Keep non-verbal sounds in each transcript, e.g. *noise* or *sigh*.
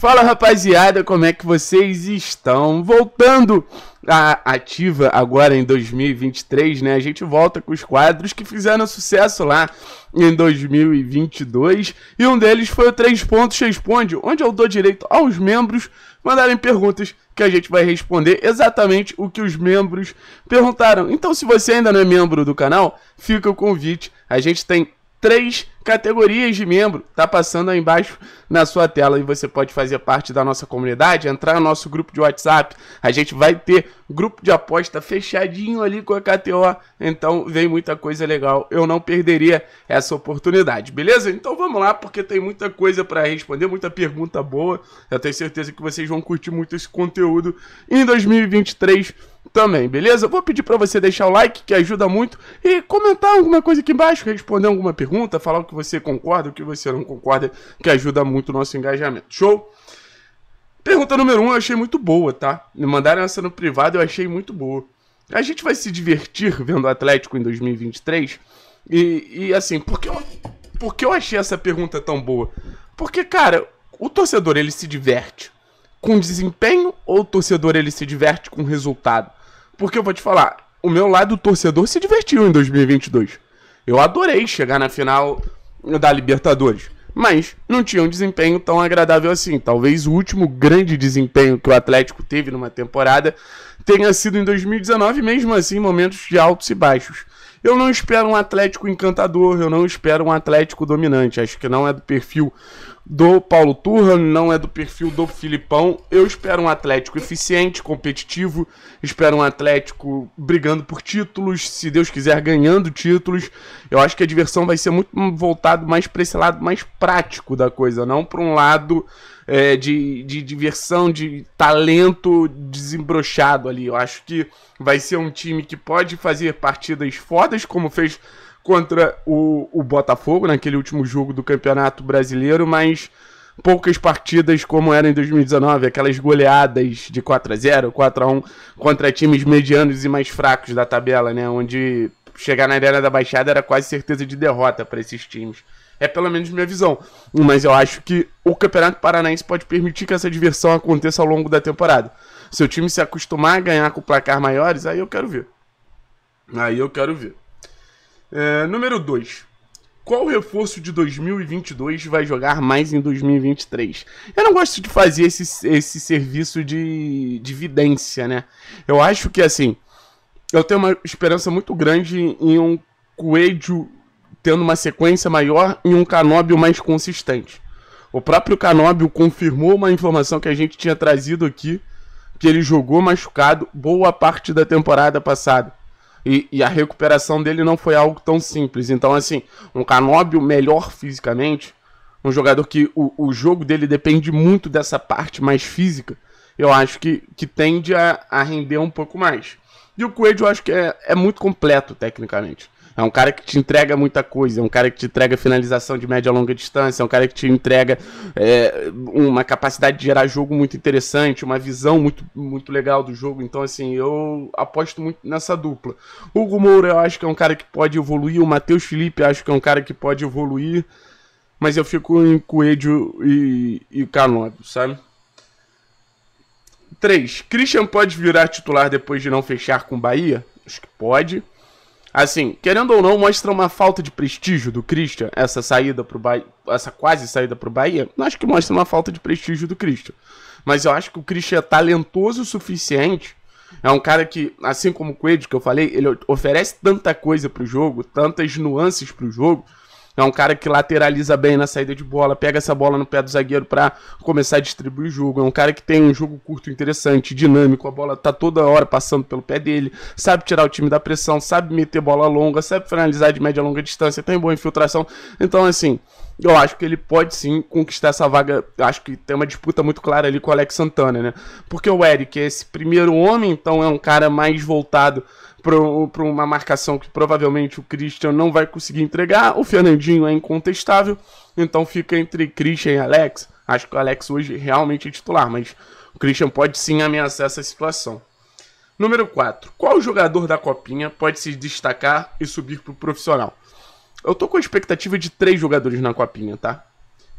Fala rapaziada, como é que vocês estão? Voltando à ativa agora em 2023, né? A gente volta com os quadros que fizeram sucesso lá em 2022 e um deles foi o 3 Pontos Responde, onde eu dou direito aos membros mandarem perguntas que a gente vai responder exatamente o que os membros perguntaram. Então, se você ainda não é membro do canal, fica o convite. A gente tem três categorias de membro. Tá passando aí embaixo na sua tela e você pode fazer parte da nossa comunidade, entrar no nosso grupo de WhatsApp. A gente vai ter grupo de aposta fechadinho ali com a KTO. Então vem muita coisa legal. Eu não perderia essa oportunidade, beleza? Então vamos lá, porque tem muita coisa para responder, muita pergunta boa. Eu tenho certeza que vocês vão curtir muito esse conteúdo em 2023 também, beleza? Vou pedir para você deixar o like, que ajuda muito, e comentar alguma coisa aqui embaixo, responder alguma pergunta, falar o que você concorda, o que você não concorda, que ajuda muito o nosso engajamento. Show? Pergunta número 1 um, eu achei muito boa, tá? Me mandaram essa no privado, eu achei muito boa. A gente vai se divertir vendo o Atlético em 2023? E, e assim, por que, eu, por que eu achei essa pergunta tão boa? Porque, cara, o torcedor ele se diverte com desempenho ou o torcedor ele se diverte com resultado? Porque eu vou te falar, o meu lado torcedor se divertiu em 2022. Eu adorei chegar na final da Libertadores. Mas não tinha um desempenho tão agradável assim. Talvez o último grande desempenho que o Atlético teve numa temporada tenha sido em 2019, mesmo assim, momentos de altos e baixos. Eu não espero um Atlético encantador, eu não espero um Atlético dominante. Acho que não é do perfil do Paulo Turra, não é do perfil do Filipão. Eu espero um Atlético eficiente, competitivo, espero um Atlético brigando por títulos, se Deus quiser, ganhando títulos. Eu acho que a diversão vai ser muito voltado mais para esse lado mais prático da coisa, não para um lado é, de, de diversão, de talento desembrochado ali. Eu acho que vai ser um time que pode fazer partidas fodas, como fez contra o, o Botafogo naquele último jogo do Campeonato Brasileiro, mas poucas partidas como era em 2019, aquelas goleadas de 4 a 0, 4 a 1 contra times medianos e mais fracos da tabela, né, onde chegar na Arena da Baixada era quase certeza de derrota para esses times. É pelo menos minha visão. Mas eu acho que o Campeonato Paranaense pode permitir que essa diversão aconteça ao longo da temporada. Se o time se acostumar a ganhar com placar maiores, aí eu quero ver. Aí eu quero ver. É, número 2. Qual reforço de 2022 vai jogar mais em 2023? Eu não gosto de fazer esse, esse serviço de, de vidência, né? Eu acho que, assim, eu tenho uma esperança muito grande em um Coelho tendo uma sequência maior e um Canóbio mais consistente. O próprio Canóbio confirmou uma informação que a gente tinha trazido aqui, que ele jogou machucado boa parte da temporada passada. E, e, a recuperação dele não foi algo tão simples. Então, assim, um Canóbio melhor fisicamente, um jogador que o, o jogo dele depende muito dessa parte mais física, eu acho que, que tende a, a render um pouco mais. E o Coelho eu acho que é, é muito completo tecnicamente. É um cara que te entrega muita coisa, é um cara que te entrega finalização de média a longa distância, é um cara que te entrega é, uma capacidade de gerar jogo muito interessante, uma visão muito, muito legal do jogo. Então, assim, eu aposto muito nessa dupla. Hugo Moura eu acho que é um cara que pode evoluir, o Matheus Felipe acho que é um cara que pode evoluir, mas eu fico em Coelho e, e sabe? 3. Christian pode virar titular depois de não fechar com o Bahia? Acho que pode. Assim, querendo ou não, mostra uma falta de prestígio do Christian, essa saída pro Bahia, essa quase saída pro Bahia. Não acho que mostra uma falta de prestígio do Christian. Mas eu acho que o Christian é talentoso o suficiente. É um cara que, assim como o Coelho, que eu falei, ele oferece tanta coisa pro jogo, tantas nuances pro jogo, é um cara que lateraliza bem na saída de bola, pega essa bola no pé do zagueiro para começar a distribuir o jogo. É um cara que tem um jogo curto interessante, dinâmico, a bola tá toda hora passando pelo pé dele, sabe tirar o time da pressão, sabe meter bola longa, sabe finalizar de média a longa distância, tem boa infiltração. Então, assim, eu acho que ele pode sim conquistar essa vaga. Acho que tem uma disputa muito clara ali com o Alex Santana, né? Porque o Eric é esse primeiro homem, então é um cara mais voltado para uma marcação que provavelmente o Christian não vai conseguir entregar. O Fernandinho é incontestável, então fica entre Christian e Alex. Acho que o Alex hoje realmente é titular, mas o Christian pode sim ameaçar essa situação. Número 4. Qual jogador da Copinha pode se destacar e subir para o profissional? Eu tô com a expectativa de três jogadores na Copinha, tá?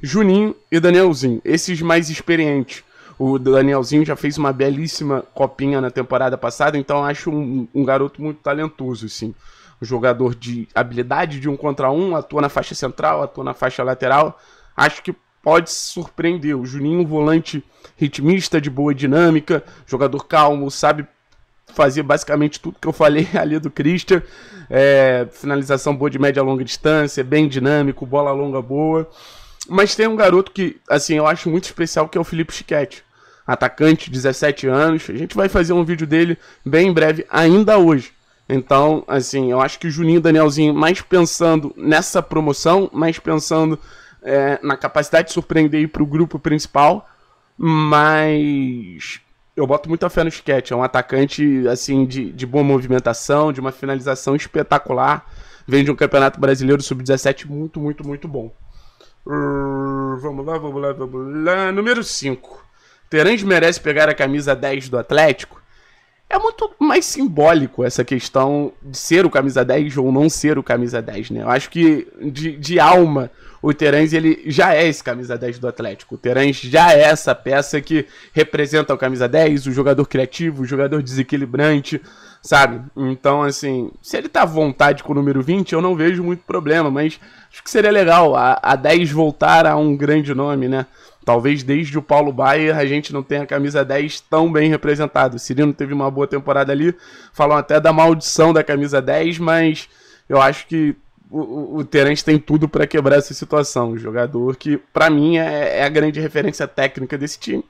Juninho e Danielzinho, esses mais experientes. O Danielzinho já fez uma belíssima copinha na temporada passada, então acho um, um garoto muito talentoso, sim. Um jogador de habilidade de um contra um, atua na faixa central, atua na faixa lateral. Acho que pode surpreender. O Juninho, um volante ritmista, de boa dinâmica, jogador calmo, sabe fazer basicamente tudo que eu falei *laughs* ali do Christian. É, finalização boa de média a longa distância, bem dinâmico, bola longa boa. Mas tem um garoto que, assim, eu acho muito especial, que é o Felipe Chiquete atacante, 17 anos. A gente vai fazer um vídeo dele bem em breve, ainda hoje. Então, assim, eu acho que o Juninho Danielzinho, mais pensando nessa promoção, mais pensando é, na capacidade de surpreender para o grupo principal, mas eu boto muita fé no Sketch. É um atacante, assim, de, de boa movimentação, de uma finalização espetacular. Vem de um campeonato brasileiro sub-17 muito, muito, muito bom. Uh, vamos lá, vamos lá, vamos lá. Número 5. Terãs merece pegar a camisa 10 do Atlético? É muito mais simbólico essa questão de ser o camisa 10 ou não ser o camisa 10, né? Eu acho que de, de alma o Terãs ele já é esse camisa 10 do Atlético. O Terãs já é essa peça que representa o camisa 10, o jogador criativo, o jogador desequilibrante, sabe? Então, assim, se ele tá à vontade com o número 20, eu não vejo muito problema, mas acho que seria legal a, a 10 voltar a um grande nome, né? Talvez desde o Paulo Baier a gente não tenha a camisa 10 tão bem representada. O Cirino teve uma boa temporada ali, falam até da maldição da camisa 10, mas eu acho que o, o Terence tem tudo para quebrar essa situação. O jogador que, para mim, é, é, a grande referência técnica desse time.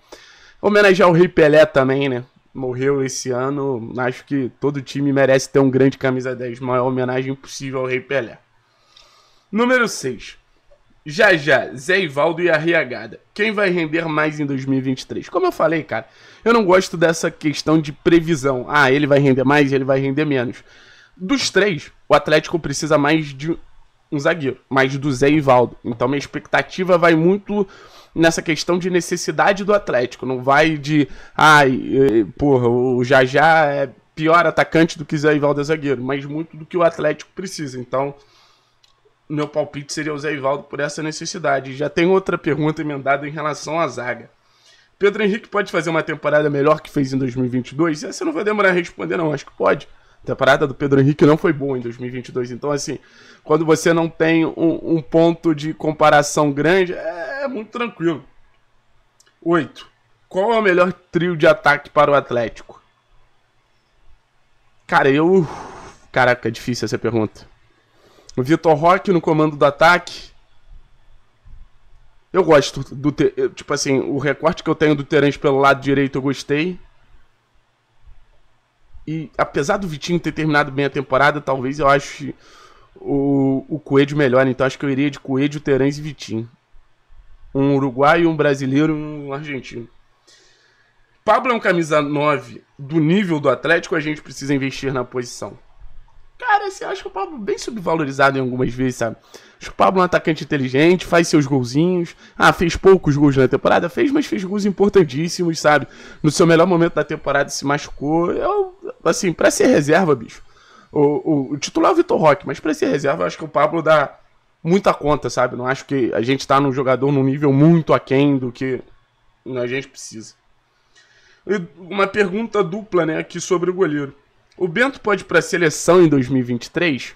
Homenagear o Rei Pelé também, né? Morreu esse ano. Acho que todo time merece ter um grande camisa 10. Maior homenagem possível ao Rei Pelé. Número 6. Já já, Zé Ivaldo e a Quem vai render mais em 2023? Como eu falei, cara, eu não gosto dessa questão de previsão. Ah, ele vai render mais, ele vai render menos. Dos três, o Atlético precisa mais de um zagueiro, mais do Zé Ivaldo. Então minha expectativa vai muito nessa questão de necessidade do Atlético. Não vai de, ai, ah, porra, o Já já é pior atacante do que Zé Ivaldo é zagueiro, mas muito do que o Atlético precisa. Então meu palpite seria o Zé Ivaldo por essa necessidade. Já tem outra pergunta emendada em relação à zaga. Pedro Henrique pode fazer uma temporada melhor que fez em 2022? Essa eu não vou demorar a responder, não. Acho que pode. A temporada do Pedro Henrique não foi boa em 2022. Então, assim, quando você não tem um, um ponto de comparação grande, é, é muito tranquilo. 8. Qual é o melhor trio de ataque para o Atlético? Cara, eu. Caraca, é difícil essa pergunta. O Vitor Roque no comando do ataque. Eu gosto do. Tipo assim, o recorte que eu tenho do Terence pelo lado direito eu gostei. E apesar do Vitinho ter terminado bem a temporada, talvez eu ache o, o Coelho melhor. Então acho que eu iria de Coelho, Terence e Vitinho. Um uruguaio, um brasileiro e um argentino. Pablo é um camisa 9 do nível do Atlético, a gente precisa investir na posição cara, assim, eu acho o Pablo é bem subvalorizado em algumas vezes, sabe? Acho que o Pablo é um atacante inteligente, faz seus golzinhos. Ah, fez poucos gols na temporada? Fez, mas fez gols importantíssimos, sabe? No seu melhor momento da temporada se machucou. Eu, é assim, pra ser reserva, bicho. O, o, o titular é o Vitor Roque, mas pra ser reserva, eu acho que o Pablo dá muita conta, sabe? Não acho que a gente tá num jogador num nível muito aquém do que a gente precisa. uma pergunta dupla, né, aqui sobre o goleiro. O Bento pode ir para a seleção em 2023?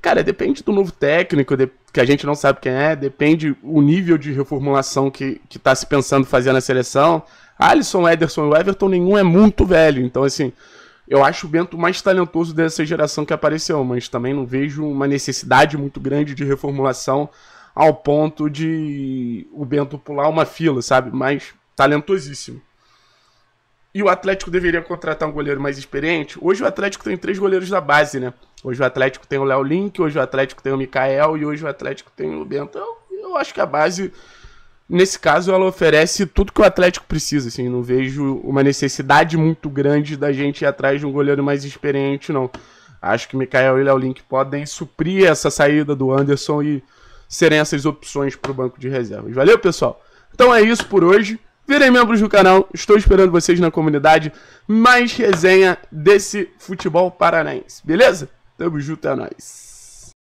Cara, depende do novo técnico, que a gente não sabe quem é, depende o nível de reformulação que, que tá se pensando fazer na seleção. Alisson, Ederson e Everton, nenhum é muito velho. Então, assim, eu acho o Bento mais talentoso dessa geração que apareceu, mas também não vejo uma necessidade muito grande de reformulação ao ponto de o Bento pular uma fila, sabe? Mas talentosíssimo e o Atlético deveria contratar um goleiro mais experiente. Hoje o Atlético tem três goleiros da base, né? Hoje o Atlético tem o Léo Link, hoje o Atlético tem o Mikael e hoje o Atlético tem o Bento. Eu, eu acho que a base, nesse caso, ela oferece tudo que o Atlético precisa, assim. Não vejo uma necessidade muito grande da gente ir atrás de um goleiro mais experiente, não. Acho que Mikael e Léo Link podem suprir essa saída do Anderson e serem essas opções para o banco de reservas. Valeu, pessoal! Então é isso por hoje. Virem membros do canal, estou esperando vocês na comunidade. Mais resenha desse futebol paranaense, beleza? Tamo junto, é nóis.